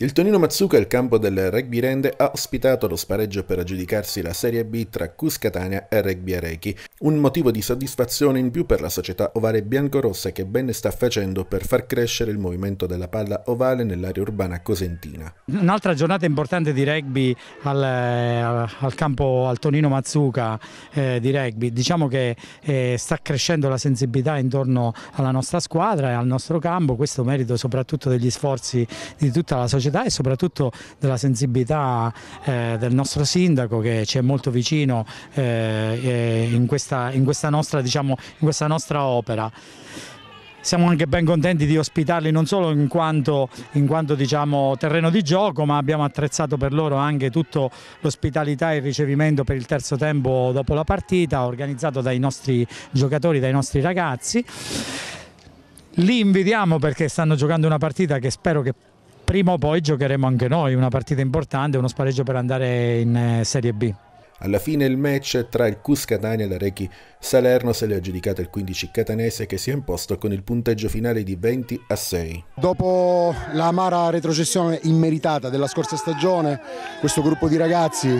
Il Tonino Mazzuca il campo del Rugby Rende ha ospitato lo spareggio per aggiudicarsi la Serie B tra Cuscatania e Rugby Arechi, un motivo di soddisfazione in più per la società ovale biancorossa che bene sta facendo per far crescere il movimento della palla ovale nell'area urbana cosentina. Un'altra giornata importante di rugby al, eh, al campo al Tonino Mazzuca eh, di rugby, diciamo che eh, sta crescendo la sensibilità intorno alla nostra squadra e al nostro campo, questo merito soprattutto degli sforzi di tutta la società società e soprattutto della sensibilità eh, del nostro sindaco che ci è molto vicino eh, in, questa, in, questa nostra, diciamo, in questa nostra opera siamo anche ben contenti di ospitarli non solo in quanto, in quanto diciamo, terreno di gioco ma abbiamo attrezzato per loro anche tutto l'ospitalità e il ricevimento per il terzo tempo dopo la partita organizzato dai nostri giocatori, dai nostri ragazzi. Li invidiamo perché stanno giocando una partita che spero che prima o poi giocheremo anche noi una partita importante, uno spareggio per andare in eh, Serie B. Alla fine il match tra il Cuscatania e la Rechi Salerno se l'è aggiudicata il 15 catanese che si è imposto con il punteggio finale di 20 a 6. Dopo l'amara retrocessione immeritata della scorsa stagione, questo gruppo di ragazzi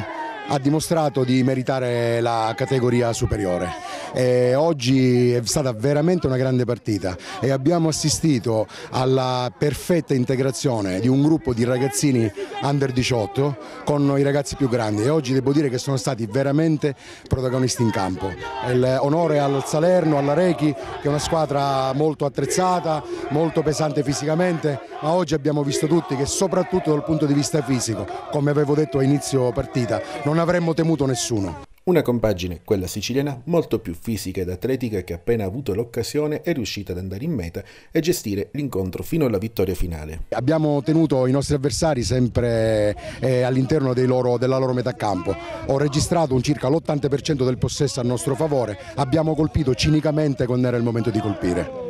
ha dimostrato di meritare la categoria superiore. E oggi è stata veramente una grande partita e abbiamo assistito alla perfetta integrazione di un gruppo di ragazzini under 18 con i ragazzi più grandi e oggi devo dire che sono stati veramente protagonisti in campo. Onore al Salerno, alla Rechi che è una squadra molto attrezzata, molto pesante fisicamente, ma oggi abbiamo visto tutti che soprattutto dal punto di vista fisico, come avevo detto a inizio partita, non non avremmo temuto nessuno. Una compagine, quella siciliana, molto più fisica ed atletica che appena avuto l'occasione è riuscita ad andare in meta e gestire l'incontro fino alla vittoria finale. Abbiamo tenuto i nostri avversari sempre eh, all'interno della loro metà campo. Ho registrato un circa l'80% del possesso a nostro favore, abbiamo colpito cinicamente quando era il momento di colpire.